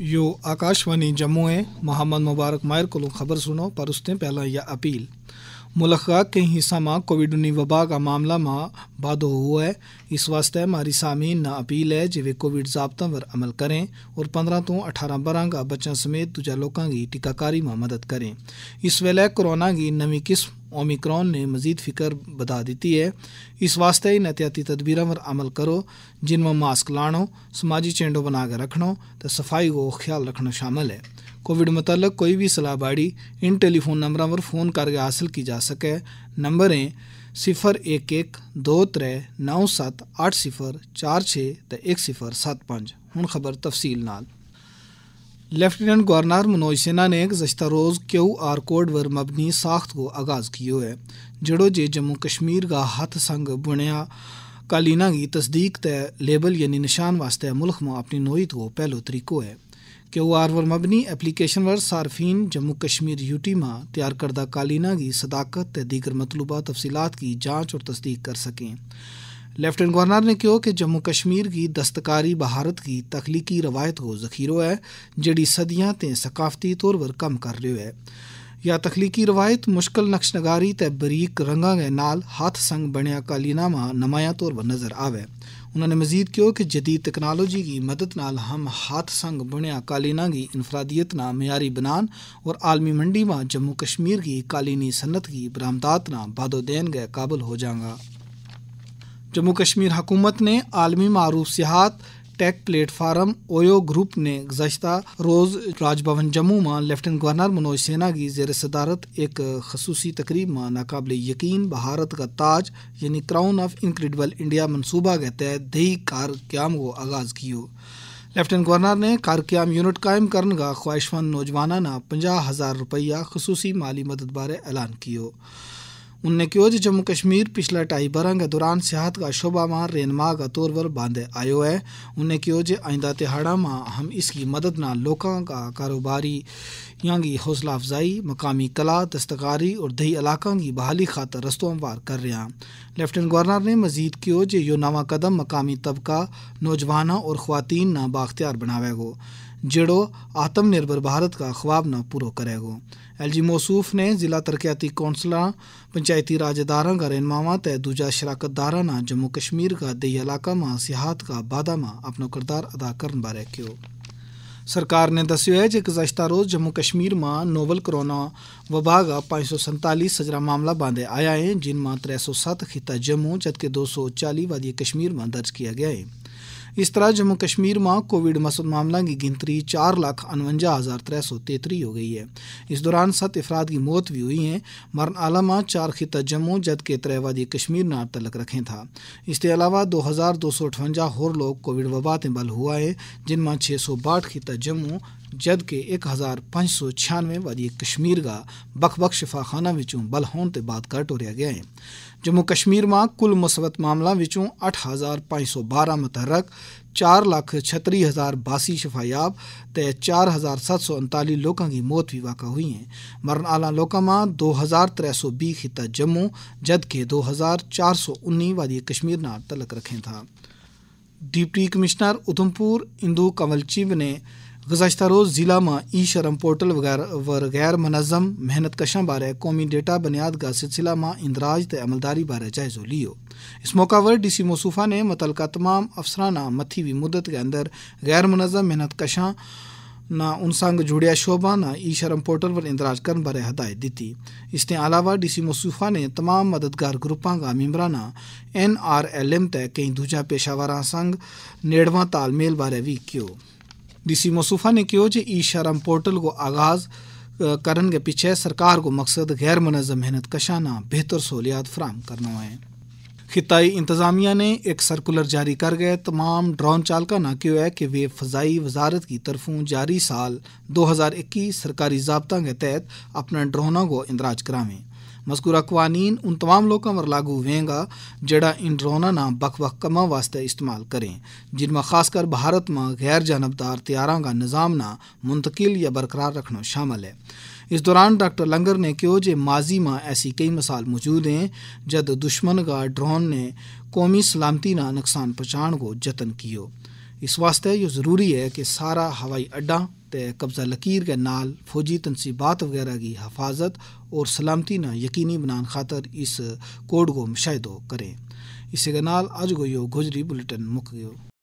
यो आकाशवाणी जम्मू है मोहम्मद मुबारक मायर को खबर सुनो पर उसने पहला यह अपील मुलखा कई हिस्सा में कोविड उन्नीस वबा का मामला में वाधो हुआ है इस वास्ते हमारी सामीन ना अपील है जिवे कोविड जबतों पर अमल करें और पंद्रह तो अठारह बरह का बच्चों समेत दूजा लोगों की टीकाकारी में मदद करें इस वेले कोरोना की नवी किस्म ओमिक्रॉन ने मजीद फिक्र बता दी है इस वास्ते इन एहतियाती तदबीरों पर अमल करो जिनमें मास्क लाणो समाजी चेंडो बनाकर रखना तो सफाई को ख्याल रखना शामिल है कोविड मुतल कोई भी सलाह बाड़ी इन टेलीफोन नंबर पर फ़ोन करके हासिल की जा सके नंबर है सिफर एक एक दो त्रै नौ सत्त अठ सिफर चार छे एक सिफर सत्त पाँच हूँ खबर तफसील नाल लेफ्टिनेंट गवर्नर मनोज सिन्हा ने गुजशत रोज़ क्यू आर कोड पर मबनी साख्त को आगाज़ किया है जड़ो जे जम्मू कश्मीर का हथ संग बुनिया कालीना की तस्दीक तय लेबल यानी निशान वास्ते मुल्क में अपनी नोई को पहलो तरीको है कि वो मबनी एप्लीकेशन वर सार्फीन जम्मू कश्मीर यूटी में तैयार करदा कालीना की सदाकत ते दीगर मतलूबा तफसीलात की जांच और तस्दीक कर सकें लेफ्टिनेंट गवर्नर ने कहा कि जम्मू कश्मीर की दस्तकारी बहारत की तखलीकी रवायत को जखीरो है जड़ी सदियां ते सकाफती तौर पर कम कर रही है या तखलीकी रवायत मुश्किल नक्शनगारी ते बरीक रंगा के नाल हाथ संग बनिया कालीनामा नमाया तौर पर नजर आवे उन्होंने मजीद कहो कि जदीद तकनालोजी की मदद न हम हाथ संग बुनिया कालीना की इनफरादियत ना मयारी बनान और आलमी मंडी में जम्मू कश्मीर की कालीनी सनत की बरामदात ना बादोदैन गए काबुल हो जाएगा जम्मू कश्मीर हुकूमत ने आलमी मरूफ सियात टेक प्लेटफार्म ओयो ग्रुप ने गुजशत रोज़ राजभवन जम्मू में लेफ्टिनेंट गवर्नर मनोज सिन्हा की जेर सदारत एक खसूसी तकरीब में नाकबिल यकीन भारत का ताज यानी क्राउन ऑफ इनक्रेडिबल इंडिया मनसूबा के तहत दही क्याम को आगाज़ किया लेफ्टिनेंट गवर्नर ने कारक्याम यूनिट कायम करने का ख्वाहिशमंद नौजवाना पंजा हज़ार रुपया खसूसी माली मदद बारे ऐलान किया उनने कहा जो जम्मू कश्मीर पिछले ढाई बरह के दौरान सियाहत का शोबा मां रेनमा का तौर पर बांधे आयो है उनने कहा जो आइंदा तिहाड़ा मां हम इसकी मदद न लोगों का कारोबारी यहाँ की हौसला अफजाई मकामी कला दस्तकारी और दही इलाकों की बहाली खातर रस्तों रस्तोंवार कर रहे हैं लेफ्टिनेंट गवर्नर ने मजीद कहा जो यो नवा कदम मकामी तबका नौजवाना और खुवान ना बाख्तियार बनावेगा जड़ो आत्मनिर्भर भारत का ख्वाबना पूरा करेगो एल जी मौसूफ ने जिला तरक्याती कौंसला पंचायती राजदारा का रहनमावा तय दूजा शराकत दारा ना जम्मू कश्मीर का दई इलाका मां सियाहत का बादा मां अपना किरदार अदा करने बारे क्यों सरकार ने दस्यो है कि गुजशत रोज़ जम्मू कश्मीर में नोवल कोरोना वबा का पाँच सौ संतालीस सजरा मामला बांधे आया है जिनमें त्रै सौ सत्त खिता जम्मू जबकि दो सौ चाली वादी कश्मीर में दर्ज किया गया है इस तरह जम्मू कश्मीर में कोविड मामलों की गिनती चार लाख अनवंजा हज़ार त्रै सौ तेतरी हो गई है इस दौरान सत अफराद की मौत भी हुई है मरन आला में चार खिता जम्मू जबकि त्रैवादी कश्मीर ने तलक रखे था इसके अलावा दो हज़ार दो सौ अठवंजा होर लोग कोविड वबा तबल बल हुआ है जिनमें छः सौ बाहठ खिता जम्मू जबकि एक हज़ार पांच सौ छियानवे वजी कश्मीर का बख बख शिफाखाना बल होने के बाद कर टोरिया गया है जम्मू कश्मीर में कुल मुसबत मामलों अठ हज़ार पांच सौ बारह मुतहरक चार लख छत्री हज़ार बासी शिफायाब ते चार हज़ार सत सौ उनताली लोगों की मौत भी वाक हुई है मरण आला लोग दो हज़ार त्रे सौ बी खिता जम्मू जबकि दो हज़ार चार सौ उन्नी वादी कश्मीर नलक रखें था डिप्टी कमिश्नर उधमपुर इंदू कंवल चिब ने गुजशत रोज़ ज़िला में ई शर्म पोर्टल व गैर मुनजम मेहनत बारे कौमी डेटा बुनियाद का सिलसिला में इंदराज त अमलदारी बारे जायज़ो लियो इस मौका पर डी सी मसूफा ने मुतलका तमाम अफसराना मथी हुई मुद्दत के अंदर गैर मुनजम मेहनत ना उन संग जुड़िया शोभा ना ई शर्म पोर्टल पर इंदराज कर बारे हदायत दी इसके अलावा डी सी मसूफा ने तमाम मददगार ग्रुपा का मिम्बराना एन आर एल एम तय कई दूजा पेशावर संग नेड़वा तालमेल बारे भी किया डीसी मसूफ़ा ने कहो जो ई शर्म पोर्टल को आगाज़ करण के पीछे सरकार को मकसद गैर मुनजम मेहनत कशाना बेहतर सहूलियात फ्राहम करना है खिताई इंतजामिया ने एक सर्कुलर जारी कर गए तमाम ड्रोन चालका ना क्यों है कि वे फजाई वजारत की तरफों जारी साल दो हज़ार इक्कीस सरकारी जबता के तहत अपने ड्रोनों को इंदराज करावें मज़कूरा कवानीन उन तमाम लोगों पर लागू हुएगा जड़ा इन ना बख बख कम वास्ते इस्तेमाल करें जिनमें खासकर भारत में गैर जानबदार त्यारा का निज़ाम ना मुंतकिल या बरकरार रखना शामिल है इस दौरान डॉक्टर लंगर ने कहो जो माजी में ऐसी कई मिसाल मौजूद हैं जद दुश्मन का ड्रोन ने कौमी सलामती ना नुकसान पहुँचाने को जतन किया इस वास्ते ये ज़रूरी है कि सारा हवाई अड्डा कब्ज़ा लकीर के नाल फौजी तनसीबात वगैरह की हफाजत और सलामती ना यकीनी बनाने खातर इस कोड को मुशाह करें इसी के नाल अज गो यो बुलेटिन मुक गयो